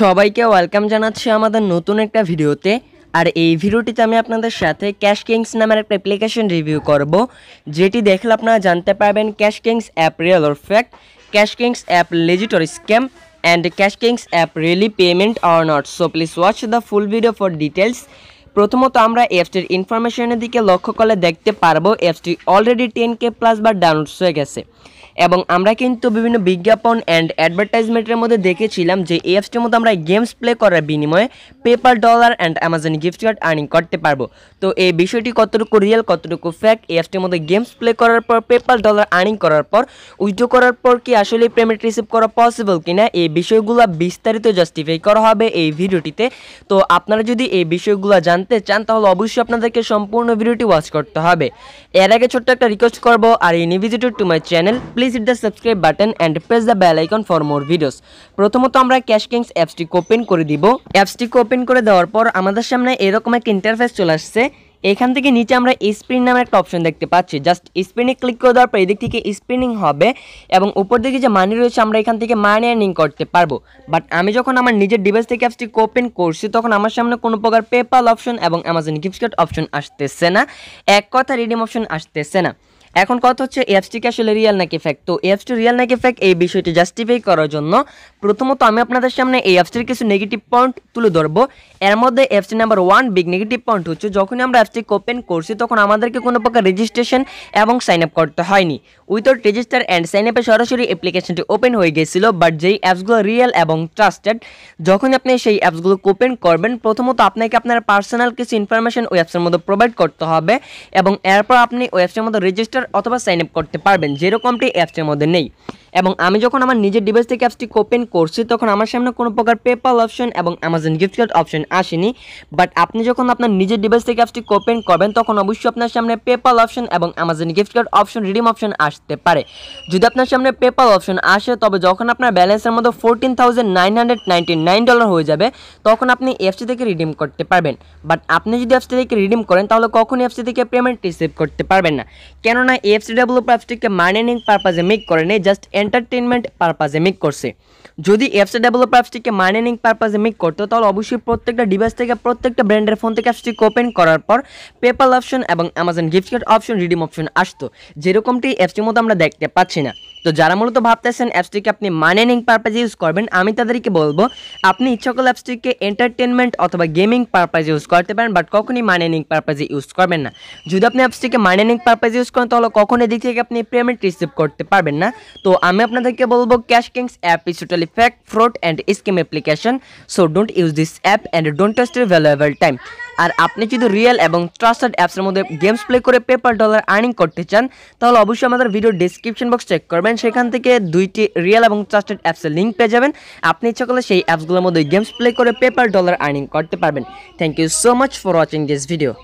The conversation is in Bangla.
সবাইকে ওয়েলকাম জানাচ্ছি আমাদের নতুন একটা ভিডিওতে আর এই ভিডিওটিতে আমি আপনাদের সাথে ক্যাশ কিংস নামের একটা অ্যাপ্লিকেশন রিভিউ করব যেটি দেখলে আপনারা জানতে পারবেন Cash Kings app real or fact Cash Kings app legit or scam and Cash Kings app really payment or not so please watch the full video for details প্রথমত আমরা অ্যাপসটির ইনফরমেশনের দিকে লক্ষ্য করলে দেখতে পারবো অ্যাপসটি অলরেডি টেন কে প্লাস বা ডাউনলোডস হয়ে গেছে এবং আমরা কিন্তু বিভিন্ন বিজ্ঞাপন অ্যান্ড অ্যাডভার্টাইজমেন্টের মধ্যে দেখেছিলাম যে এই অ্যাপসটির মধ্যে আমরা গেমস প্লে করার বিনিময়ে PayPal dollar and Amazon gift card earning করতে পারবো তো এই বিষয়টি কতটুকু রিয়েল কতটুকু ফ্যাক্ট এই অ্যাপসটির মধ্যে গেমস প্লে করার পর পেপার ডলার আর্নিং করার পর উইথড্র করার পর কি আসলে পেমেন্ট রিসিভ করা পসিবল কিনা এই বিষয়গুলো বিস্তারিত জাস্টিফাই করা হবে এই ভিডিওটিতে তো আপনারা যদি এই বিষয়গুলো জানতে চান তাহলে অবশ্যই আপনাদেরকে সম্পূর্ণ ভিডিওটি ওয়াচ করতে হবে এর আগে ছোট্ট একটা রিকোয়েস্ট করবো আর ইনি to my channel please please hit the subscribe button and press the bell icon for more videos প্রথমত আমরা ক্যাশ কিংস অ্যাপসটি ওপেন করে দিব অ্যাপসটি ওপেন করে দেওয়ার পর আমাদের সামনে এরকম একটা ইন্টারফেস চলে আসছে এখান থেকে নিচে আমরা স্প্রিন নামের একটা অপশন দেখতে পাচ্ছি জাস্ট স্প্রিনে ক্লিক করে দেওয়ার পর এদিক থেকে স্প্রিনিং হবে এবং উপর দিকে যে মানি রয়েছে আমরা এখান থেকে মানি আর্নিং করতে পারবো বাট আমি যখন আমার নিজের ডিভাইস থেকে অ্যাপসটি ওপেন করছি তখন আমার সামনে কোনো প্রকার পেপাল অপশন এবং অ্যামাজন গিফট কার্ড অপশন আসতেছে না এক কথা রিডিম অপশন আসতেছে না এখন কথা হচ্ছে এফসটি কি আসলে রিয়েল নাকি ফ্যাক্ট তো এফসটি রিয়েল নাকি ফ্যাক্ট এই বিষয়টি জাস্টিফাই করার জন্য প্রথমত আমি আপনাদের সামনে এই এফসটির কিছু নেগেটিভ পয়েন্ট তুলে ধরবো এর মধ্যে first number one big negative point হচ্ছে যখনই আমরা এফসটি ওপেন করছি তখন আমাদেরকে কোনো প্রকার রেজিস্ট্রেশন এবং সাইন আপ করতে হয়নি উইথাউট রেজিস্টার অ্যান্ড সাইন আপে সরাসরি অ্যাপ্লিকেশনটি ওপেন হয়ে গেছিল বাট যেই অ্যাপসগুলো রিয়েল এবং ট্রাস্টেড যখন আপনি সেই অ্যাপসগুলো ওপেন করবেন প্রথমত আপনাকে আপনার পার্সোনাল কিছু ইনফরমেশন ওয়েবসাইটের মধ্যে প্রোভাইড করতে হবে এবং এরপর আপনি ওয়েবসাইটের মধ্যে রেজিস্টার রেজিস্টার অথবা সাইন আপ করতে পারবেন যেরকমটি অ্যাপসের মধ্যে নেই এবং আমি যখন আমার নিজের ডিভাইস থেকে অ্যাপসটি ওপেন করছি তখন আমার সামনে কোনো প্রকার পেপাল অপশন এবং অ্যামাজন গিফট কার্ড অপশন আসেনি বাট আপনি যখন আপনার নিজের ডিভাইস থেকে অ্যাপসটি ওপেন করবেন তখন অবশ্যই আপনার সামনে পেপাল অপশন এবং Amazon gift card option redeem option আসতে পারে যদি আপনার সামনে পেপাল অপশন আসে তবে যখন আপনার ব্যালেন্সের মধ্যে fourteen thousand nine hundred nine dollar হয়ে যাবে তখন আপনি এফসি থেকে রিডিম করতে পারবেন বাট আপনি যদি এফসি থেকে রিডিম করেন তাহলে কখনই এফসি থেকে পেমেন্ট রিসিভ করতে পারবেন না কেননা এফসি ডাব্লিউ অ্যাপসটিকে মার্নিং পারপাজে মেক করেনি জাস্ট এন্টারটেনমেন্ট পারপাজে মেক করছে যদি অ্যাপসের ডেভেলপার অ্যাপসটিকে মাইনিং পারপাজে মেক করতো তাহলে অবশ্যই প্রত্যেকটা ডিভাইস থেকে প্রত্যেকটা ব্র্যান্ডের ফোন থেকে অ্যাপসটিকে ওপেন করার পর পেপাল অপশন এবং Amazon gift card option redeem option আসতো যেরকমটি অ্যাপসটির মধ্যে আমরা দেখতে পাচ্ছি না তো যারা মূলত ভাবতেছেন অ্যাপসটিকে আপনি মানি আর্নিং পারপাজে ইউজ করবেন আমি তাদেরকে বলবো আপনি ইচ্ছা করলে অ্যাপসটিকে এন্টারটেনমেন্ট অথবা গেমিং পারপাজে ইউজ করতে পারেন বাট কখনই মানি আর্নিং পারপাজে ইউজ করবেন না যদি আপনি অ্যাপসটিকে মানি আর্নিং পারপাজে ইউজ করেন তাহলে কখনই দিক থেকে আপনি পেমেন্ট রিসিভ করতে পারবেন না তো আমি আপনাদেরকে বলবো Cash Kings app is totally fake fraud and scam application so don't use this app and don't trust your valuable time আর আপনি যদি রিয়েল এবং ট্রাস্টেড অ্যাপসের মধ্যে গেমস প্লে করে পেপার ডলার আর্নিং করতে চান তাহলে অবশ্যই আমাদের ভিডিও ডিসক্রিপশন বক্স চেক করবেন সেখান থেকে দুইটি রিয়েল এবং ট্রাস্টেড অ্যাপসের লিঙ্ক পেয়ে যাবেন আপনি ইচ্ছা করলে সেই অ্যাপসগুলোর মধ্যে গেমস প্লে করে পেপার ডলার আর্নিং করতে পারবেন thank you so much for watching this video